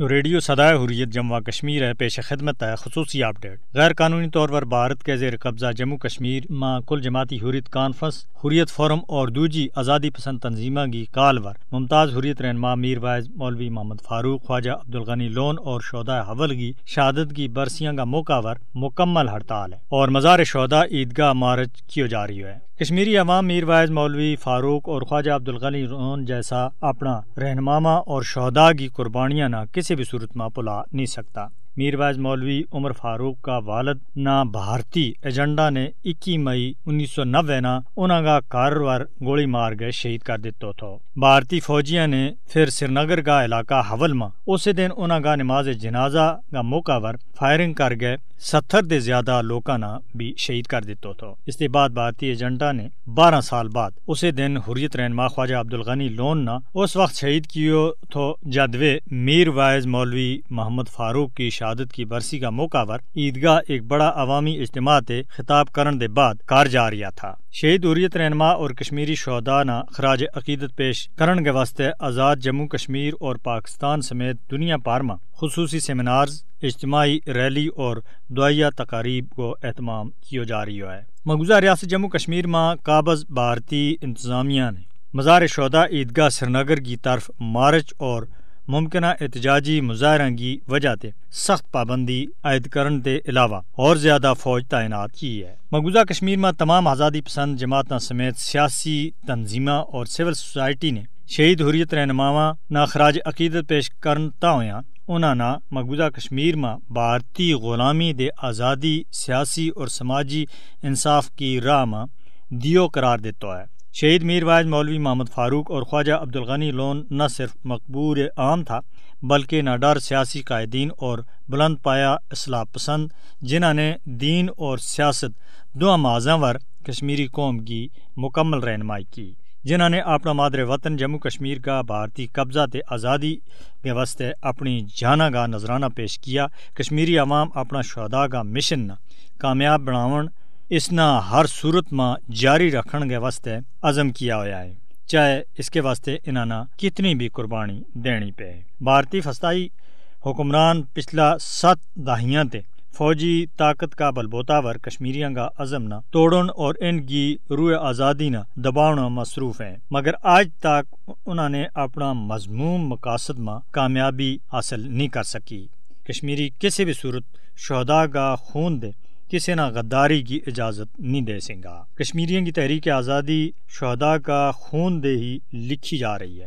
radio Sadaye Hurriyat Jammu Kashmir है पेश खिदमत है खसूसी अपडेट गैर कानूनी तौर पर भारत के जेर कब्जा जम्मू कश्मीर माँ कुल जमाती हुरियत कॉन्फ्रेंस हुरियत फोरम और दूजी आज़ादी पसंद तंजीमा की काल वर मुमताज़ हुरियत रहनमा मीर वायज मौलवी मोहम्मद फारूक ख्वाजा अब्दुल गनी लोन और शहदा हवल की शहादत की बरसियाँ का मौका वर मुकम्मल हड़ताल है और मज़ार शहदा ईदगाह मार्च की जा रही है कश्मीरी अवाम मीरवाइज़ मौलवी फ़ारूक और ख्वाजा गली रोन जैसा अपना रहनमामा और शहदा की कुर्बानियाँ ना किसी भी सूरत में भुला नहीं सकता मीरबाज मौलवी उमर फारूक का वालद ना भारती एजेंडा ने 21 मई 1990 ना उन्होंने कारवार गोली मार के शहीद कर दिता था भारतीय फौजिया ने फिर श्रीनगर का इलाका हवल में उस दिन उन्होंने नमाज जनाजा का मौका पर फायरिंग कर गए सत्तर से ज्यादा लोगों ना भी शहीद कर दिता था इसके बाद भारतीय एजेंडा ने बारह साल बाद उसी दिन हुरियत रहनमा ख्वाजा अब्दुल गनी लोन ना उस वक्त शहीद किया था जद वे वायज मौलवी मोहम्मद फारूक की शहादत की बरसी का मौका पर ईदगाह एक बड़ा अवामी इज्तम से खिताब करने के बाद कार जा रहा था शहीद हुरियत रहनमा और कश्मीरी शहदा न खराज अकीदत पेश करने के वास्ते आज़ाद जम्मू कश्मीर और पाकिस्तान समेत दुनिया भर में खसूसी सेमिनार्स इज्तमाही रैली और दुआया तकारीब को अहतमाम किया जा रहा है मकबूजा रियासत जम्मू कश्मीर में काबज़ भारतीय इंतजामिया ने मज़ार शहदा ईदगाह श्रीनगर की तरफ मार्च और मुमकिन एहतजाजी मुजाहरा की वजह से सख्त पाबंदी आयद करने के अलावा और ज्यादा फौज तैनात की है मकबूजा कश्मीर में तमाम आज़ादी पसंद जमातों समेत सियासी तनजीम और सिविल सोसाइटी ने शहीद हुरियत रहनुमा न खराज अकीदत पेश करता हुआ उन्होंने मकबूजा कश्मीर में भारतीय गुलामी दे आज़ादी सियासी और समाजी इंसाफ की राह में दियो करार दिता है शहीद मीरवाज मौलवी मोहम्मद फ़ारूक और ख्वाजा अब्दुलगनी लोन न सिर्फ मकबूर आम था बल्कि डर सियासी कायदीन और बुलंद पाया असलाह पसंद जिन्होंने दीन और सियासत दो माजावर कश्मीरी कौम की मुकम्मल रहनमाई की जिन्होंने अपना मादर वतन जम्मू कश्मीर का भारतीय कब्जा तो आज़ादी के अपनी जाना का नजराना पेश किया कश्मीरी आवाम अपना शहदा का मिशन कामयाब बनावन इसना हर सूरत में जारी रखने वास्ते अज़म किया होया है चाहे इसके वास्ते इन्होंने कितनी भी कुर्बानी देनी पे भारतीय फसाई हुक्मरान पिछला सत दहाइयाँ ते फौजी ताकत का बलबोतावर कश्मीरियों का अजम न तोड़न और इनकी रूह आज़ादी न दबाना मसरूफ है मगर आज तक उन्होंने अपना मजमूम मकासद में कामयाबी हासिल नहीं कर सकी कश्मीरी किसी भी सूरत शहदा का खून दे किसी न गद्दारी की इजाज़त नहीं दे सेंगा कश्मीरियों की तहरीक आज़ादी शहदा का खून दे ही लिखी जा रही है